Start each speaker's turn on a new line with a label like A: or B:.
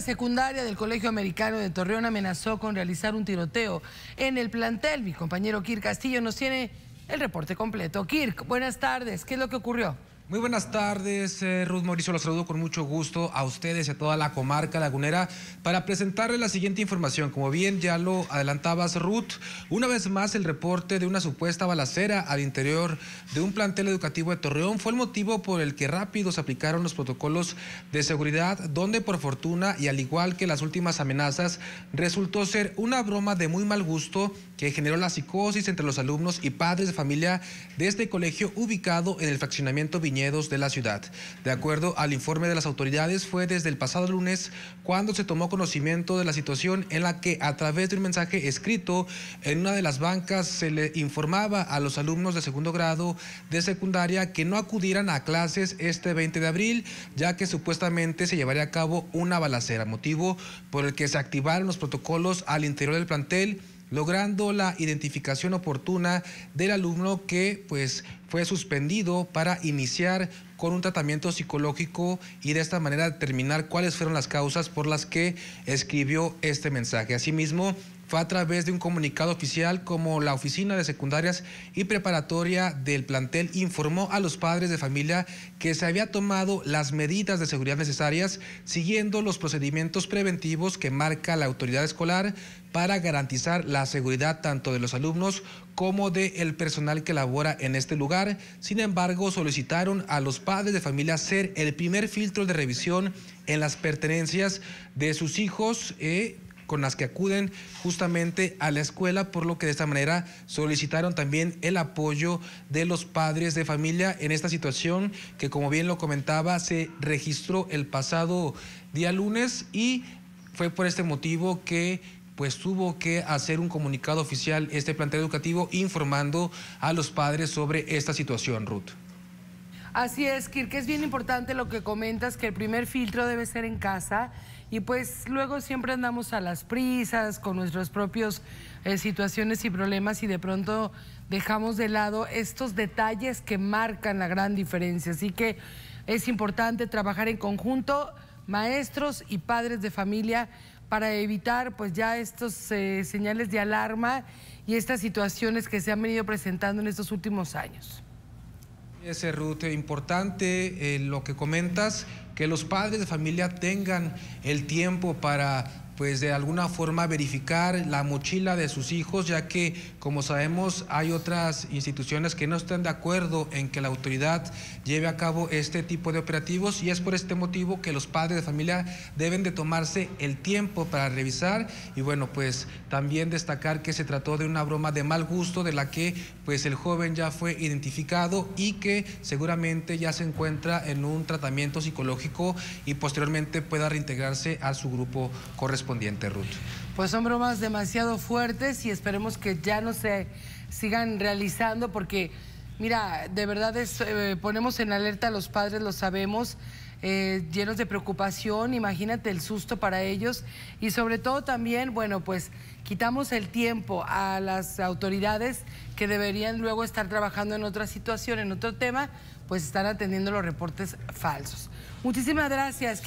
A: secundaria del Colegio Americano de Torreón amenazó con realizar un tiroteo en el plantel. Mi compañero Kirk Castillo nos tiene el reporte completo. Kirk, buenas tardes. ¿Qué es lo que ocurrió?
B: Muy buenas tardes, eh, Ruth Mauricio, los saludo con mucho gusto a ustedes y a toda la comarca lagunera para presentarles la siguiente información. Como bien ya lo adelantabas, Ruth, una vez más el reporte de una supuesta balacera al interior de un plantel educativo de Torreón fue el motivo por el que rápido se aplicaron los protocolos de seguridad, donde por fortuna y al igual que las últimas amenazas, resultó ser una broma de muy mal gusto que generó la psicosis entre los alumnos y padres de familia de este colegio ubicado en el fraccionamiento Viñedo de la ciudad. De acuerdo al informe de las autoridades, fue desde el pasado lunes cuando se tomó conocimiento de la situación en la que a través de un mensaje escrito en una de las bancas se le informaba a los alumnos de segundo grado de secundaria que no acudieran a clases este 20 de abril, ya que supuestamente se llevaría a cabo una balacera, motivo por el que se activaron los protocolos al interior del plantel logrando la identificación oportuna del alumno que pues fue suspendido para iniciar con un tratamiento psicológico y de esta manera determinar cuáles fueron las causas por las que escribió este mensaje. Asimismo, fue a través de un comunicado oficial como la Oficina de Secundarias y Preparatoria del plantel informó a los padres de familia que se había tomado las medidas de seguridad necesarias siguiendo los procedimientos preventivos que marca la autoridad escolar para garantizar la seguridad tanto de los alumnos como del el personal que labora en este lugar. Sin embargo, solicitaron a los padres de familia ser el primer filtro de revisión en las pertenencias de sus hijos eh, con las que acuden justamente a la escuela, por lo que de esta manera solicitaron también el apoyo de los padres de familia en esta situación que como bien lo comentaba se registró el pasado día lunes y fue por este motivo que pues tuvo que hacer un comunicado oficial este plantel educativo informando a los padres sobre esta situación, Ruth.
A: Así es, Kirk, es bien importante lo que comentas, que el primer filtro debe ser en casa y pues luego siempre andamos a las prisas con nuestras propias eh, situaciones y problemas y de pronto dejamos de lado estos detalles que marcan la gran diferencia. Así que es importante trabajar en conjunto, maestros y padres de familia, para evitar pues ya estos eh, señales de alarma y estas situaciones que se han venido presentando en estos últimos años.
B: Es, Ruth, importante eh, lo que comentas, que los padres de familia tengan el tiempo para pues de alguna forma verificar la mochila de sus hijos, ya que como sabemos hay otras instituciones que no están de acuerdo en que la autoridad lleve a cabo este tipo de operativos y es por este motivo que los padres de familia deben de tomarse el tiempo para revisar y bueno, pues también destacar que se trató de una broma de mal gusto de la que pues el joven ya fue identificado y que seguramente ya se encuentra en un tratamiento psicológico y posteriormente pueda reintegrarse a su grupo correspondiente diente
A: Pues son bromas demasiado fuertes y esperemos que ya no se sigan realizando porque, mira, de verdad eh, ponemos en alerta a los padres, lo sabemos. Eh, llenos de preocupación, imagínate el susto para ellos y sobre todo también, bueno, pues quitamos el tiempo a las autoridades que deberían luego estar trabajando en otra situación, en otro tema, pues están atendiendo los reportes falsos. Muchísimas gracias.